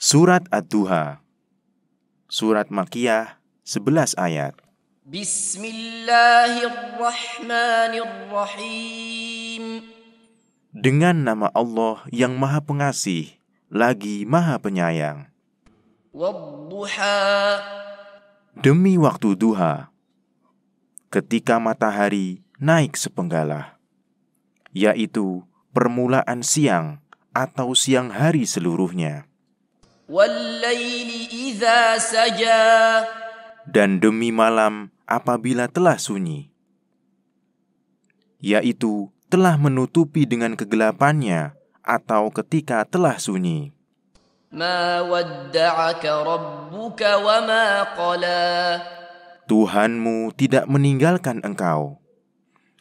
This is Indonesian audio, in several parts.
Surat Ad-Duha Surat Makiyah 11 ayat Bismillahirrahmanirrahim Dengan nama Allah yang Maha Pengasih lagi Maha Penyayang Demi waktu duha ketika matahari naik sepenggalah yaitu permulaan siang atau siang hari seluruhnya dan demi malam apabila telah sunyi yaitu telah menutupi dengan kegelapannya atau ketika telah sunyi. Tuhanmu tidak meninggalkan engkau.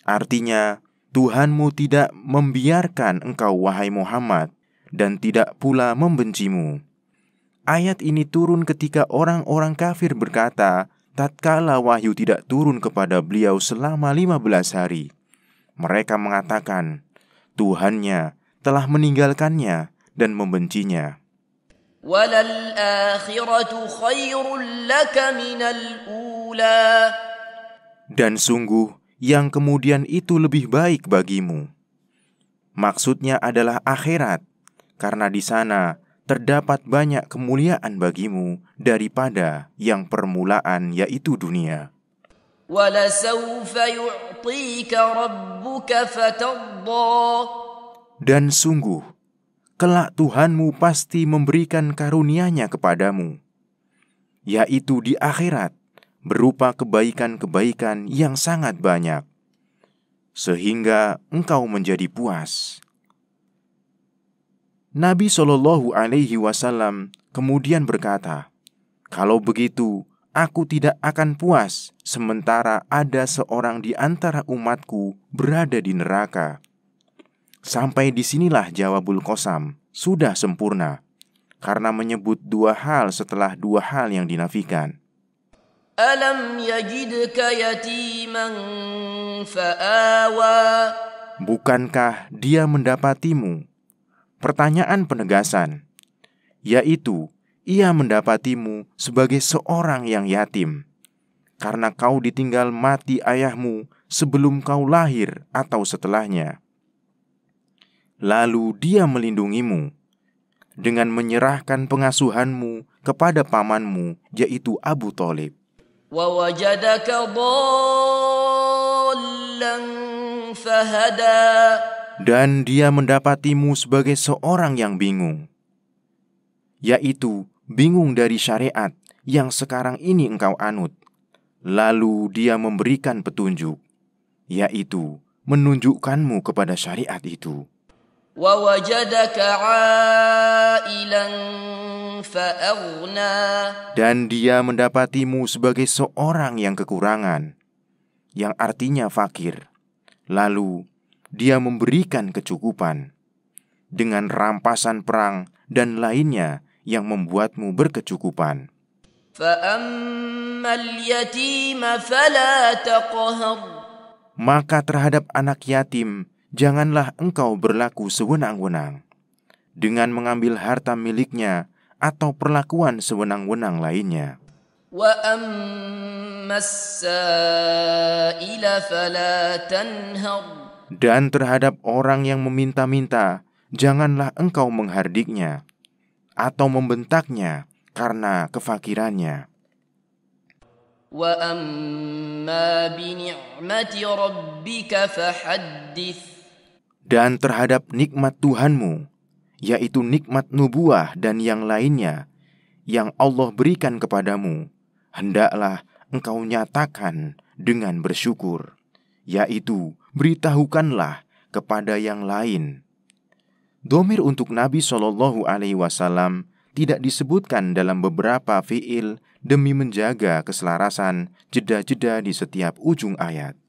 Artinya, Tuhanmu tidak membiarkan engkau, wahai Muhammad, dan tidak pula membencimu. Ayat ini turun ketika orang-orang kafir berkata, tatkala wahyu tidak turun kepada beliau selama 15 hari. Mereka mengatakan, Tuhannya telah meninggalkannya dan membencinya. Dan sungguh, yang kemudian itu lebih baik bagimu. Maksudnya adalah akhirat, karena di sana terdapat banyak kemuliaan bagimu daripada yang permulaan yaitu dunia. Dan sungguh, kelak Tuhanmu pasti memberikan karunia-Nya kepadamu, yaitu di akhirat berupa kebaikan-kebaikan yang sangat banyak, sehingga engkau menjadi puas. Nabi Shallallahu Alaihi Wasallam kemudian berkata, "Kalau begitu, aku tidak akan puas sementara ada seorang di antara umatku berada di neraka." Sampai disinilah jawabul kosam sudah sempurna karena menyebut dua hal setelah dua hal yang dinafikan. Alam yajidka yatiman fa'awa Bukankah dia mendapatimu pertanyaan penegasan, yaitu ia mendapatimu sebagai seorang yang yatim, karena kau ditinggal mati ayahmu sebelum kau lahir atau setelahnya. Lalu dia melindungimu dengan menyerahkan pengasuhanmu kepada pamanmu, yaitu Abu Talib. وَوَجَدَكَ ضَالًّا فَهَدَى dan dia mendapatimu sebagai seorang yang bingung, yaitu bingung dari syariat yang sekarang ini engkau anut. Lalu dia memberikan petunjuk, yaitu menunjukkanmu kepada syariat itu. Dan dia mendapatimu sebagai seorang yang kekurangan, yang artinya fakir. Lalu dia memberikan kecukupan dengan rampasan perang dan lainnya yang membuatmu berkecukupan. Maka terhadap anak yatim, janganlah engkau berlaku sewenang-wenang dengan mengambil harta miliknya atau perlakuan sewenang-wenang lainnya. وَأَمَّا dan terhadap orang yang meminta-minta, janganlah engkau menghardiknya atau membentaknya karena kefakirannya. Dan terhadap nikmat Tuhanmu, yaitu nikmat nubuah dan yang lainnya, yang Allah berikan kepadamu, hendaklah engkau nyatakan dengan bersyukur yaitu beritahukanlah kepada yang lain. Domir untuk Nabi Shallallahu Alaihi Wasallam tidak disebutkan dalam beberapa fiil demi menjaga keselarasan jeda-jeda di setiap ujung ayat.